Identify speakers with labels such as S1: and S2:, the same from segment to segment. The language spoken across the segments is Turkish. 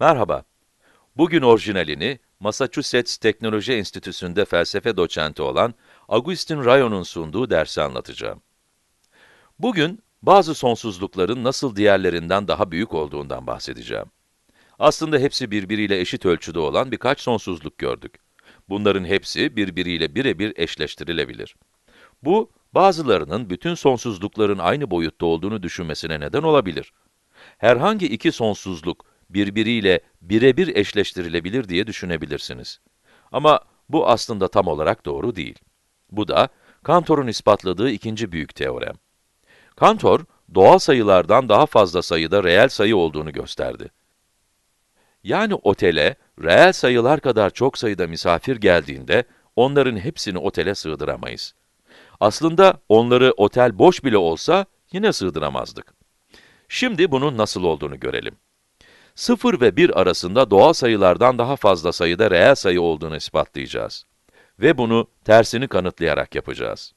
S1: Merhaba. Bugün orijinalini Massachusetts Teknoloji Enstitüsü'nde felsefe doçenti olan Agustin Rayon'un sunduğu dersi anlatacağım. Bugün bazı sonsuzlukların nasıl diğerlerinden daha büyük olduğundan bahsedeceğim. Aslında hepsi birbiriyle eşit ölçüde olan birkaç sonsuzluk gördük. Bunların hepsi birbiriyle birebir eşleştirilebilir. Bu, bazılarının bütün sonsuzlukların aynı boyutta olduğunu düşünmesine neden olabilir. Herhangi iki sonsuzluk birbiriyle birebir eşleştirilebilir diye düşünebilirsiniz. Ama bu aslında tam olarak doğru değil. Bu da Cantor'un ispatladığı ikinci büyük teorem. Cantor, doğal sayılardan daha fazla sayıda reel sayı olduğunu gösterdi. Yani otele, reel sayılar kadar çok sayıda misafir geldiğinde, onların hepsini otele sığdıramayız. Aslında onları otel boş bile olsa, yine sığdıramazdık. Şimdi bunun nasıl olduğunu görelim. 0 ve 1 arasında doğal sayılardan daha fazla sayıda reel sayı olduğunu ispatlayacağız. Ve bunu tersini kanıtlayarak yapacağız.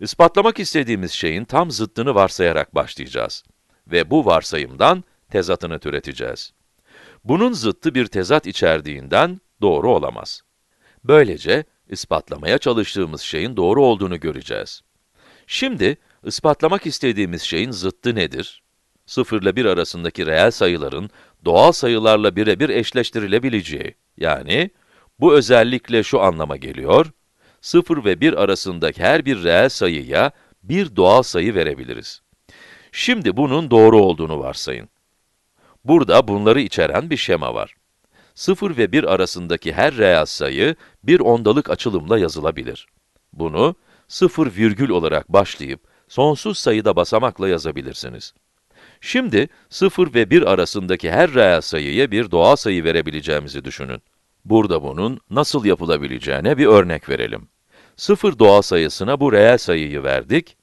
S1: İspatlamak istediğimiz şeyin tam zıttını varsayarak başlayacağız. Ve bu varsayımdan tezatını türeteceğiz. Bunun zıttı bir tezat içerdiğinden doğru olamaz. Böylece ispatlamaya çalıştığımız şeyin doğru olduğunu göreceğiz. Şimdi ispatlamak istediğimiz şeyin zıttı nedir? 0 ile 1 arasındaki reel sayıların doğal sayılarla birebir eşleştirilebileceği, yani bu özellikle şu anlama geliyor, 0 ve 1 arasındaki her bir reel sayıya bir doğal sayı verebiliriz. Şimdi bunun doğru olduğunu varsayın. Burada bunları içeren bir şema var. 0 ve 1 arasındaki her reel sayı bir ondalık açılımla yazılabilir. Bunu 0 virgül olarak başlayıp sonsuz sayıda basamakla yazabilirsiniz. Şimdi 0 ve 1 arasındaki her reel sayıya bir doğal sayı verebileceğimizi düşünün. Burada bunun nasıl yapılabileceğine bir örnek verelim. 0 doğal sayısına bu reel sayıyı verdik,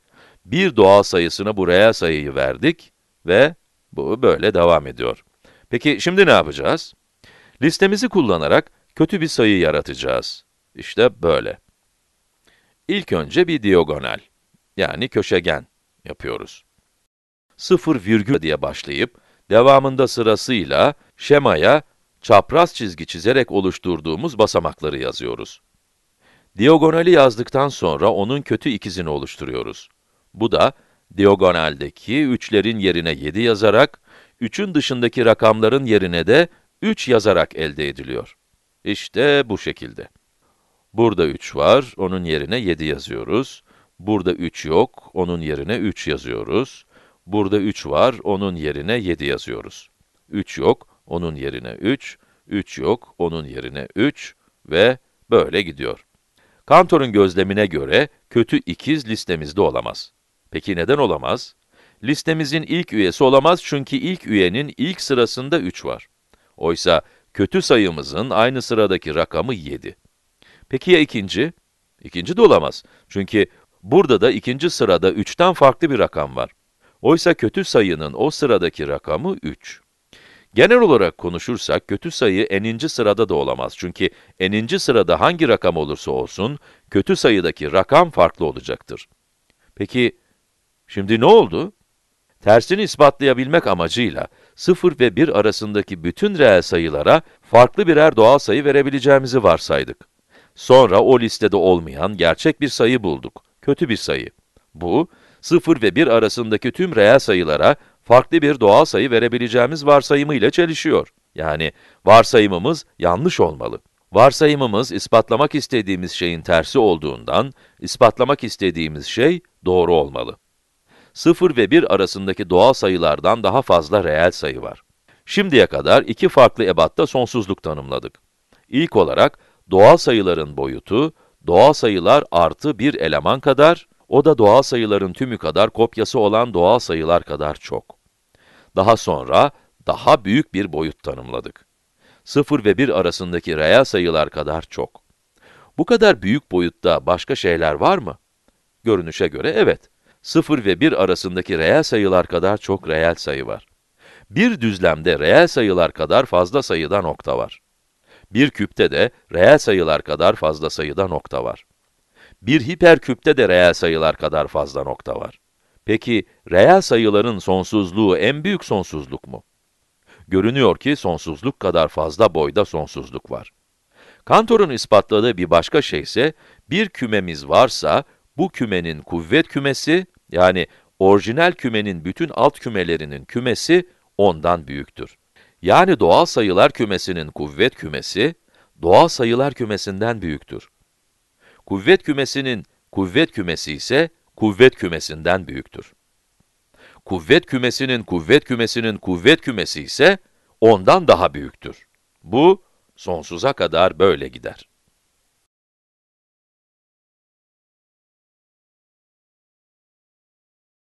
S1: 1 doğal sayısına bu reel sayıyı verdik ve bu böyle devam ediyor. Peki şimdi ne yapacağız? Listemizi kullanarak kötü bir sayı yaratacağız. İşte böyle. İlk önce bir diagonal, yani köşegen yapıyoruz sıfır virgül diye başlayıp, devamında sırasıyla şemaya çapraz çizgi çizerek oluşturduğumuz basamakları yazıyoruz. Diagonali yazdıktan sonra onun kötü ikizini oluşturuyoruz. Bu da, diagonaldeki 3'lerin yerine 7 yazarak, 3'ün dışındaki rakamların yerine de 3 yazarak elde ediliyor. İşte bu şekilde. Burada 3 var, onun yerine 7 yazıyoruz. Burada 3 yok, onun yerine 3 yazıyoruz. Burada 3 var, onun yerine 7 yazıyoruz. 3 yok, onun yerine 3, 3 yok, onun yerine 3 ve böyle gidiyor. Kantor'un gözlemine göre kötü ikiz listemizde olamaz. Peki neden olamaz? Listemizin ilk üyesi olamaz çünkü ilk üyenin ilk sırasında 3 var. Oysa kötü sayımızın aynı sıradaki rakamı 7. Peki ya ikinci? İkinci de olamaz. Çünkü burada da ikinci sırada 3'ten farklı bir rakam var. Oysa kötü sayının o sıradaki rakamı 3. Genel olarak konuşursak kötü sayı eninci sırada da olamaz. Çünkü eninci sırada hangi rakam olursa olsun, kötü sayıdaki rakam farklı olacaktır. Peki, şimdi ne oldu? Tersini ispatlayabilmek amacıyla 0 ve 1 arasındaki bütün reel sayılara farklı birer doğal sayı verebileceğimizi varsaydık. Sonra o listede olmayan gerçek bir sayı bulduk, kötü bir sayı. Bu, 0 ve 1 arasındaki tüm reel sayılara farklı bir doğal sayı verebileceğimiz varsayımıyla ile çelişiyor. Yani varsayımımız yanlış olmalı. Varsayımımız ispatlamak istediğimiz şeyin tersi olduğundan, ispatlamak istediğimiz şey doğru olmalı. 0 ve 1 arasındaki doğal sayılardan daha fazla reel sayı var. Şimdiye kadar iki farklı ebatta sonsuzluk tanımladık. İlk olarak doğal sayıların boyutu, doğal sayılar artı bir eleman kadar o da doğal sayıların tümü kadar kopyası olan doğal sayılar kadar çok. Daha sonra daha büyük bir boyut tanımladık. 0 ve 1 arasındaki reel sayılar kadar çok. Bu kadar büyük boyutta başka şeyler var mı? Görünüşe göre evet. 0 ve 1 arasındaki reel sayılar kadar çok reel sayı var. Bir düzlemde reel sayılar kadar fazla sayıda nokta var. Bir küpte de reel sayılar kadar fazla sayıda nokta var bir hiperküpte de reel sayılar kadar fazla nokta var. Peki, reel sayıların sonsuzluğu en büyük sonsuzluk mu? Görünüyor ki sonsuzluk kadar fazla boyda sonsuzluk var. Cantor'un ispatladığı bir başka şey ise, bir kümemiz varsa, bu kümenin kuvvet kümesi, yani orijinal kümenin bütün alt kümelerinin kümesi, ondan büyüktür. Yani doğal sayılar kümesinin kuvvet kümesi, doğal sayılar kümesinden büyüktür. Kuvvet kümesinin kuvvet kümesi ise kuvvet kümesinden büyüktür. Kuvvet kümesinin kuvvet kümesinin kuvvet kümesi ise ondan daha büyüktür. Bu sonsuza kadar böyle gider.